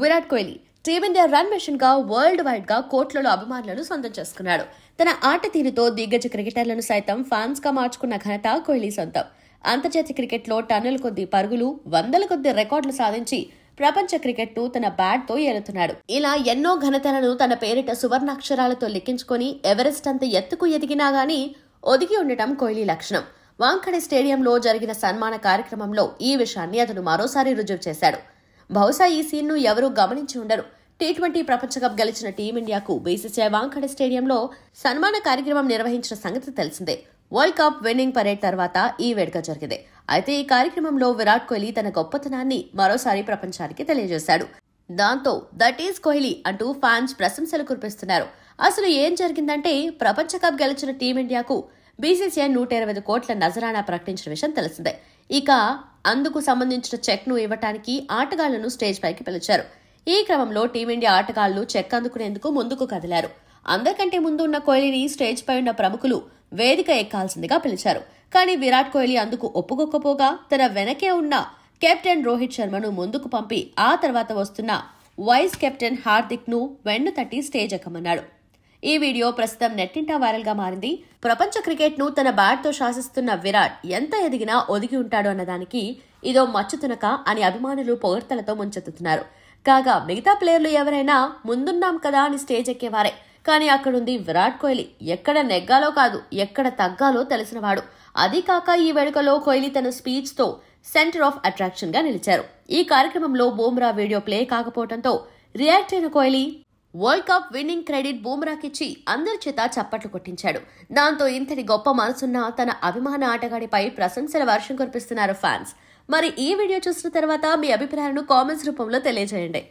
Virat Kohli team India run machine గా world wide గా కోట్లలో అభిమానులను సొంతం చేసుకున్నాడు తన ఆట తీరుతో దిగ్గజ క్రికెటర్లను సైతం ఫ్యాన్స్ గా మార్చుకున్న ఘనత కోహ్లీ సొంతం అంతర్జాతీయ క్రికెట్లో టన్నుల కొద్ది పరుగులు వందల కొద్ది రికార్డులు సాధించి ప్రపంచ క్రికెట్ ను తన బ్యాట్ తో ఏలుతున్నాడు ఇలా ఎన్నో ఘనతలను తన పేరిట సువర్ణాక్షరాలతో లిఖించుకొని ఎవరెస్ట్ అంత ఎత్తుకు ఎదిగినా గాని ఒదిగి ఉండటం కోహ్లీ లక్షణం వాంఖడే స్టేడియంలో జరిగిన సన్మాన కార్యక్రమంలో ఈ విషయాన్ని అతను మరోసారి రుజువు చేశాడు బహుశా ఈ సీన్ను ఎవరూ గమనించి ఉండరు టీ ట్వంటీ ప్రపంచకప్ గెలిచిన టీమిండియాకు బీసీసీఐ వాంఖడ స్టేడియంలో సన్మాన కార్యక్రమం నిర్వహించిన సంగతి తెలిసిందే వరల్డ్ కప్ విన్నింగ్ పరేడ్ తర్వాత ఈ వేడుక జరిగింది అయితే ఈ కార్యక్రమంలో విరాట్ కోహ్లీ తన గొప్పతనాన్ని మరోసారి ప్రపంచానికి తెలియజేశాడు దాంతో దట్ ఈజ్ కోహ్లీ అంటూ ఫ్యాన్స్ ప్రశంసలు కురిపిస్తున్నారు అసలు ఏం జరిగిందంటే ప్రపంచ కప్ గెలిచిన టీమిండియాకు బీసీసీఐ నూట ఇరవై కోట్ల నజరానా ప్రకటించిన విషయం తెలిసిందే ఇక అందుకు సంబంధించిన చెక్ను ఇవ్వటానికి ఆటగాళ్లను స్టేజ్ పైకి పిలిచారు ఈ క్రమంలో టీమిండియా ఆటగాళ్లు చెక్ అందుకునేందుకు ముందుకు కదిలారు అందరికంటే ముందు ఉన్న కోహ్లీని స్టేజ్ పై ఉన్న ప్రముఖులు వేదిక ఎక్కాల్సిందిగా పిలిచారు కానీ విరాట్ కోహ్లీ అందుకు ఒప్పుకోకపోగా తన వెనకే ఉన్న కెప్టెన్ రోహిత్ శర్మను ముందుకు పంపి ఆ తర్వాత వస్తున్న వైస్ కెప్టెన్ హార్దిక్ ను వెన్ను తట్టి స్టేజ్ ఎక్కమన్నాడు ఈ వీడియో ప్రస్తుతం నెట్టింటా వైరల్గా మారింది ప్రపంచ క్రికెట్ను తన బ్యాట్తో శాసిస్తున్న విరాట్ ఎంత ఎదిగినా ఒదిగి ఉంటాడు అన్నదానికి ఇదో మచ్చు తునక అని అభిమానులు పొగడ్తలతో ముంచెత్తుతున్నారు కాగా మిగతా ప్లేయర్లు ఎవరైనా ముందున్నాం కదా అని స్టేజ్ ఎక్కేవారే కానీ అక్కడుంది విరాట్ కోహ్లీ ఎక్కడ నెగ్గాలో కాదు ఎక్కడ తగ్గాలో తెలిసినవాడు అదీకాక కాక ఈ వేడుకలో కోహ్లీ తన స్పీచ్తో సెంటర్ ఆఫ్ అట్రాక్షన్గా నిలిచారు ఈ కార్యక్రమంలో బూమ్రా వీడియో ప్లే కాకపోవడంతో రియాక్ట్ అయిన Kohli world cup winning credit బూమ్రాకిచ్చి అందరి చేత చప్పట్లు కొట్టించాడు దాంతో ఇంతటి గొప్ప మనసున్న తన అభిమాన ఆటగాడిపై ప్రశంసల వర్షం కురిపిస్తున్నారు ఫ్యాన్స్ మరి ఈ వీడియో చూసిన తర్వాత మీ అభిప్రాయాలను కామెంట్స్ రూపంలో తెలియజేయండి